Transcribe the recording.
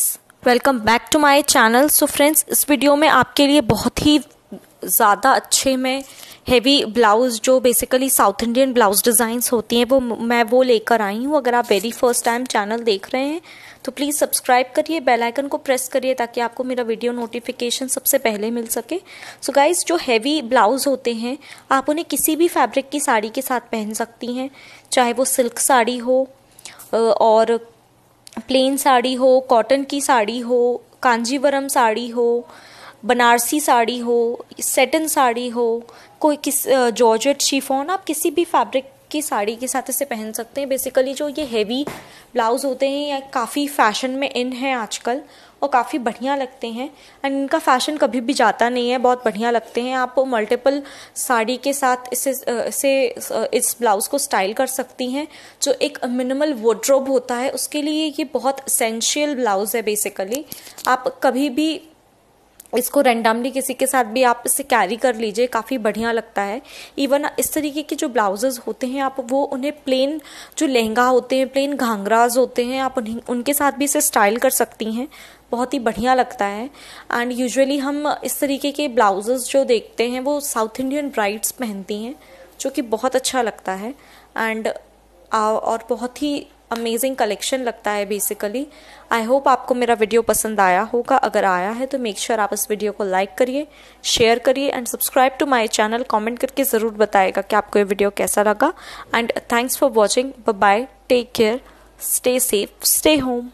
friends welcome back to my channel so friends इस video में आपके लिए बहुत ही ज़्यादा अच्छे में हेवी ब्लाउज़ जो basically south Indian blouse designs होती हैं वो मैं वो लेकर आई हूँ अगर आप वेरी फर्स्ट टाइम चैनल देख रहे हैं तो प्लीज़ सब्सक्राइब करिए बेल आइकन को प्रेस करिए ताकि आपको मेरा वीडियो नोटिफिकेशन सबसे पहले मिल सके सो so गाइज जो हैवी ब्लाउज़ होते हैं आप उन्हें किसी भी फैब्रिक की साड़ी के साथ पहन सकती हैं चाहे वो सिल्क साड़ी हो और प्लेन साड़ी हो कॉटन की साड़ी हो कांजीवरम साड़ी हो बनारसी साड़ी हो सेटन साड़ी हो कोई किस जॉर्जेट शिफोन आप किसी भी फैब्रिक की साड़ी के साथ इसे पहन सकते हैं बेसिकली जो ये हैवी ब्लाउज़ होते हैं या काफ़ी फैशन में इन है आजकल और काफ़ी बढ़िया लगते हैं एंड इनका फैशन कभी भी जाता नहीं है बहुत बढ़िया लगते हैं आप मल्टीपल साड़ी के साथ इसे इसे इस ब्लाउज़ को स्टाइल कर सकती हैं जो एक मिनिमल वोड्रोब होता है उसके लिए ये बहुत असेंशियल ब्लाउज़ है बेसिकली आप कभी भी इसको रेंडमली किसी के साथ भी आप इसे कैरी कर लीजिए काफ़ी बढ़िया लगता है इवन इस तरीके के जो ब्लाउजेज होते हैं आप वो उन्हें प्लेन जो लहंगा होते हैं प्लेन घाघराज होते हैं आप उन्हें उनके साथ भी इसे स्टाइल कर सकती हैं बहुत ही बढ़िया लगता है एंड यूजुअली हम इस तरीके के ब्लाउजेज जो देखते हैं वो साउथ इंडियन ब्राइड्स पहनती हैं जो कि बहुत अच्छा लगता है एंड और बहुत ही अमेजिंग कलेक्शन लगता है बेसिकली आई होप आपको मेरा वीडियो पसंद आया होगा अगर आया है तो मेक श्योर sure आप इस वीडियो को लाइक करिए शेयर करिए and subscribe to my channel comment करके ज़रूर बताएगा कि आपको ये वीडियो कैसा लगा and thanks for watching bye take care stay safe stay home